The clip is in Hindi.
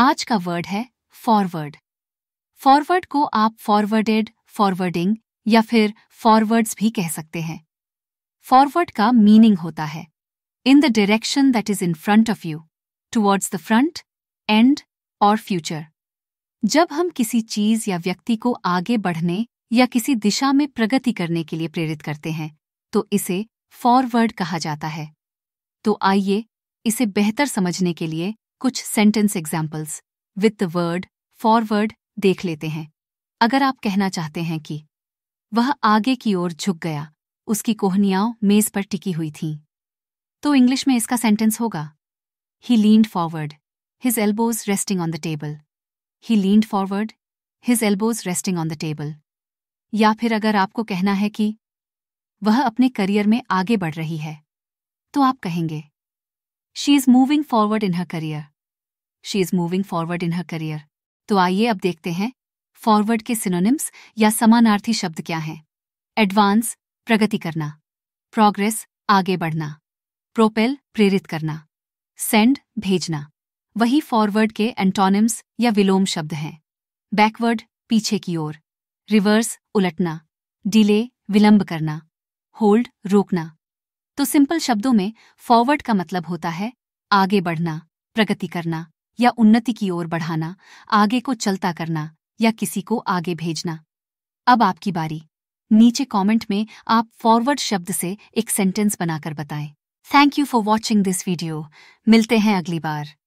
आज का वर्ड है फॉरवर्ड फॉरवर्ड को आप फॉरवर्डेड फॉरवर्डिंग या फिर फॉरवर्ड्स भी कह सकते हैं फॉरवर्ड का मीनिंग होता है in the direction that is in front of you towards the front end और फ्यूचर जब हम किसी चीज या व्यक्ति को आगे बढ़ने या किसी दिशा में प्रगति करने के लिए प्रेरित करते हैं तो इसे फॉरवर्ड कहा जाता है तो आइए इसे बेहतर समझने के लिए कुछ sentence examples with the word forward देख लेते हैं अगर आप कहना चाहते हैं कि वह आगे की ओर झुक गया उसकी कोहनियाओं मेज पर टिकी हुई थीं तो इंग्लिश में इसका सेंटेंस होगा he leaned forward his elbows resting on the table he leaned forward his elbows resting on the table या फिर अगर आपको कहना है कि वह अपने करियर में आगे बढ़ रही है तो आप कहेंगे she is moving forward in her career she is moving forward in her career तो आइए अब देखते हैं फॉरवर्ड के सिनोनिम्स या समानार्थी शब्द क्या हैं एडवांस प्रगति करना प्रोग्रेस आगे बढ़ना प्रोपेल प्रेरित करना सेंड भेजना वही फॉरवर्ड के एंटोनिम्स या विलोम शब्द हैं बैकवर्ड पीछे की ओर रिवर्स उलटना डिले विलंब करना होल्ड रोकना तो सिंपल शब्दों में फॉरवर्ड का मतलब होता है आगे बढ़ना प्रगति करना या उन्नति की ओर बढ़ाना आगे को चलता करना या किसी को आगे भेजना अब आपकी बारी नीचे कमेंट में आप फॉरवर्ड शब्द से एक सेंटेंस बनाकर बताएं thank you for watching this video मिलते हैं अगली बार